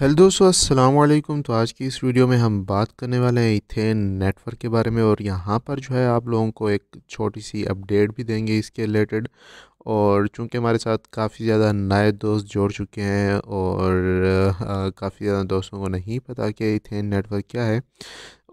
hello दोस्तों अस्सलाम वालेकुम तो आज की इस वीडियो में हम बात करने वाले हैं इथेन नेटवर्क के बारे में और यहाँ पर जो है आप लोगों को एक छोटी सी अपडेट भी देंगे इसके रिलेटेड और चूंकि हमारे साथ काफ़ी ज़्यादा नए दोस्त जोड़ चुके हैं और काफ़ी ज़्यादा दोस्तों को नहीं पता कि इथेन नेटवर्क क्या है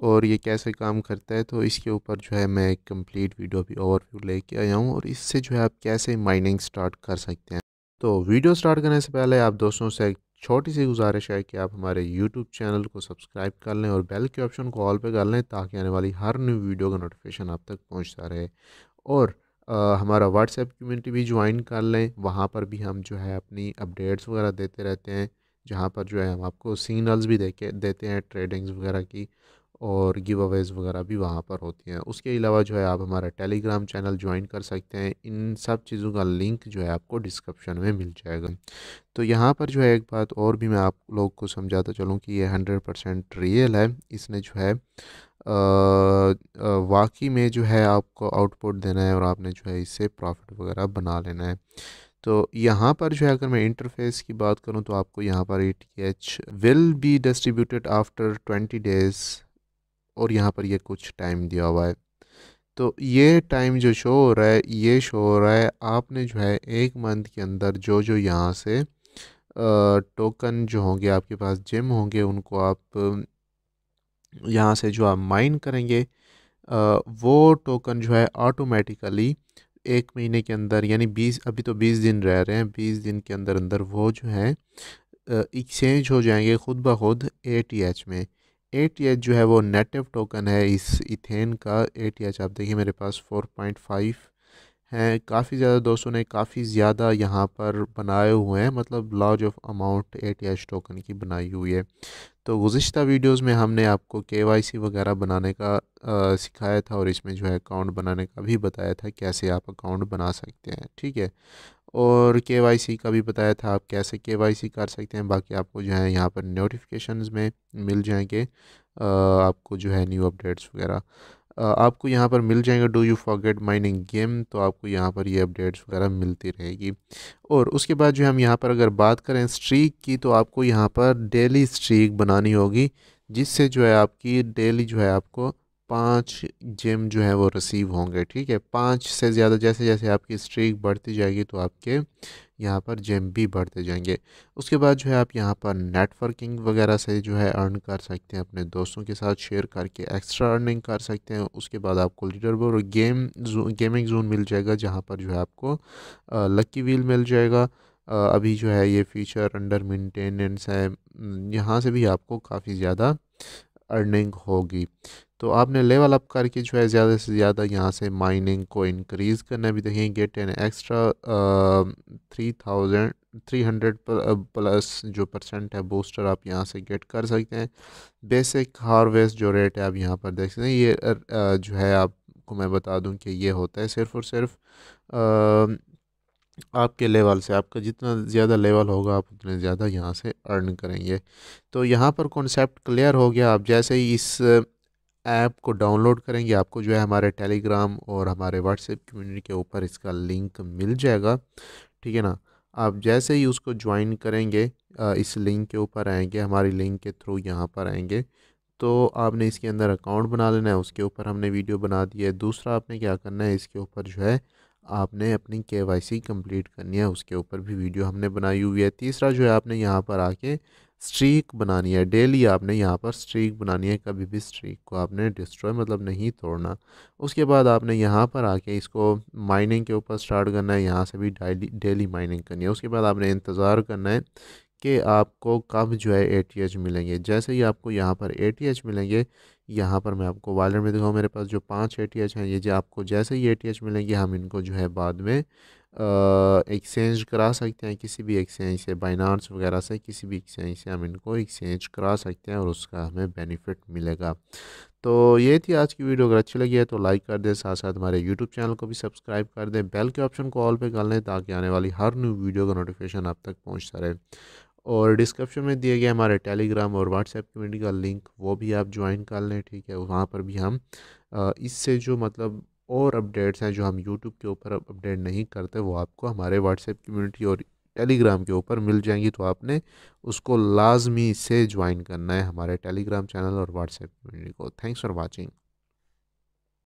और ये कैसे काम करता है तो इसके ऊपर जो है मैं एक कम्प्लीट वीडियो भी ओवरव्यू कर आया हूँ और इससे जो है आप कैसे माइनिंग स्टार्ट कर सकते हैं तो वीडियो स्टार्ट करने से पहले आप दोस्तों से एक छोटी सी गुजारिश है कि आप हमारे यूट्यूब चैनल को सब्सक्राइब कर लें और बेल के ऑप्शन को ऑल पे कर लें ताकि आने वाली हर न्यू वीडियो का नोटिफिकेशन आप तक पहुंचता रहे और आ, हमारा व्हाट्सएप कम्युनिटी भी ज्वाइन कर लें वहाँ पर भी हम जो है अपनी अपडेट्स वगैरह देते रहते हैं जहाँ पर जो है हम आपको सिग्नल्स भी देते हैं ट्रेडिंग्स वगैरह की और गिव अवेज़ वगैरह भी वहाँ पर होती हैं उसके अलावा जो है आप हमारा टेलीग्राम चैनल ज्वाइन कर सकते हैं इन सब चीज़ों का लिंक जो है आपको डिस्क्रिप्शन में मिल जाएगा तो यहाँ पर जो है एक बात और भी मैं आप लोग को समझाता चलूँ कि ये हंड्रेड परसेंट रियल है इसने जो है वाकई में जो है आपको आउटपुट देना है और आपने जो है इससे प्रॉफिट वगैरह बना लेना है तो यहाँ पर जो है अगर मैं इंटरफेस की बात करूँ तो आपको यहाँ पर E T H will be distributed after twenty days और यहाँ पर ये कुछ टाइम दिया हुआ है तो ये टाइम जो शो हो रहा है ये शो हो रहा है आपने जो है एक मंथ के अंदर जो जो यहाँ से टोकन जो होंगे आपके पास जिम होंगे उनको आप यहाँ से जो आप माइन करेंगे वो टोकन जो है ऑटोमेटिकली एक महीने के अंदर यानी बीस अभी तो बीस दिन रह रहे हैं बीस दिन के अंदर अंदर वो जो है एक्सचेंज हो जाएंगे ख़ुद ब खुद ए टी एच में एट एच जो है वो नेटिव टोकन है इस इथेन का एट एच आप देखिए मेरे पास फोर पॉइंट फाइव हैं काफ़ी ज़्यादा दोस्तों ने काफ़ी ज़्यादा यहाँ पर बनाए हुए हैं मतलब large of amount ETH token की बनाई हुई है तो गुज्त वीडियोज़ में हमने आपको के वाई सी वगैरह बनाने का आ, सिखाया था और इसमें जो है अकाउंट बनाने का भी बताया था कैसे आप अकाउंट बना सकते हैं ठीक है और के का भी बताया था आप कैसे के कर सकते हैं बाकी आपको जो है यहाँ पर नोटिफिकेशन में मिल जाएंगे आपको जो है न्यू अपडेट्स वगैरह आपको यहाँ पर मिल जाएंगे do you forget mining game तो आपको यहाँ पर ये अपडेट्स वगैरह मिलती रहेगी और उसके बाद जो हम यहाँ पर अगर बात करें स्ट्रीक की तो आपको यहाँ पर डेली स्ट्रीक बनानी होगी जिससे जो है आपकी डेली जो है आपको पाँच जेम जो है वो रिसीव होंगे ठीक है पाँच से ज़्यादा जैसे जैसे आपकी स्ट्रीक बढ़ती जाएगी तो आपके यहाँ पर जेम भी बढ़ते जाएंगे उसके बाद जो है आप यहाँ पर नेटवर्किंग वगैरह से जो है अर्न कर सकते हैं अपने दोस्तों के साथ शेयर करके एक्स्ट्रा अर्निंग कर सकते हैं उसके बाद आपको लीडर बोर्ड और गेम जो गेमिंग जोन मिल जाएगा जहाँ पर जो है आपको लक्की व्हील मिल जाएगा अभी जो है ये फीचर अंडर मेंटेनेंस है यहाँ से भी आपको काफ़ी ज़्यादा अर्निंग होगी तो आपने लेवल अप करके जो है ज़्यादा से ज़्यादा यहाँ से माइनिंग को इंक्रीज़ करना भी देखें get an extra three thousand three hundred plus जो परसेंट है बूस्टर आप यहाँ से गेट कर सकते हैं बेसिक हार्वेस्ट जो रेट है आप यहाँ पर देख सकते हैं ये जो है आपको मैं बता दूं कि ये होता है सिर्फ और सिर्फ आपके लेवल से आपका जितना ज़्यादा लेवल होगा आप उतने ज़्यादा यहाँ से अर्न करेंगे तो यहाँ पर कॉन्सेप्ट क्लियर हो गया आप जैसे ही इस ऐप को डाउनलोड करेंगे आपको जो है हमारे टेलीग्राम और हमारे व्हाट्सएप कम्युनिटी के ऊपर इसका लिंक मिल जाएगा ठीक है ना आप जैसे ही उसको ज्वाइन करेंगे इस लिंक के ऊपर आएंगे हमारी लिंक के थ्रू यहाँ पर आएंगे तो आपने इसके अंदर अकाउंट बना लेना है उसके ऊपर हमने वीडियो बना दी है दूसरा आपने क्या करना है इसके ऊपर जो है आपने अपनी के वाई सी कम्प्लीट करनी है उसके ऊपर भी वीडियो हमने बनाई हुई है तीसरा जो है आपने यहाँ पर आके स्ट्रीक बनानी है डेली आपने यहाँ पर स्ट्रीक बनानी है कभी भी स्ट्रीक को आपने डिस्ट्रॉय मतलब नहीं तोड़ना उसके बाद आपने यहाँ पर आके इसको माइनिंग के ऊपर स्टार्ट करना है यहाँ से भी डेली डेली माइनिंग करनी है उसके बाद आपने इंतज़ार करना है कि आपको कब जो है ए मिलेंगे जैसे ही आपको यहाँ पर ए मिलेंगे यहाँ पर मैं आपको वॉलेट में दिखाऊँ मेरे पास जो पाँच ए टी एच हैं ये जो आपको जैसे ही ए टी एच मिलेंगे हम इनको जो है बाद में एक्सचेंज करा सकते हैं किसी भी एक्सचेंज से बाइनांस वगैरह से किसी भी एक्सचेंज से हम इनको एक्सचेंज करा सकते हैं और उसका हमें बेनिफिट मिलेगा तो ये थी आज की वीडियो अगर अच्छी लगी है तो लाइक कर दें साथ साथ हमारे यूट्यूब चैनल को भी सब्सक्राइब कर दें बेल के ऑप्शन को ऑल पे कर लें ताकि आने वाली हर न्यू वीडियो का नोटिफिकेशन आप तक पहुँचता रहे और डिस्क्रिप्शन में दिया गया हमारे टेलीग्राम और व्हाट्सएप कम्युनिटी का लिंक वो भी आप ज्वाइन कर लें ठीक है वहाँ पर भी हम इससे जो मतलब और अपडेट्स हैं जो हम यूट्यूब के ऊपर अपडेट नहीं करते वो आपको हमारे व्हाट्सएप कम्युनिटी और टेलीग्राम के ऊपर मिल जाएंगी तो आपने उसको लाजमी से ज्वाइन करना है हमारे टेलीग्राम चैनल और व्हाट्सएप कम्युनिटी को थैंक्स फॉर वॉचिंग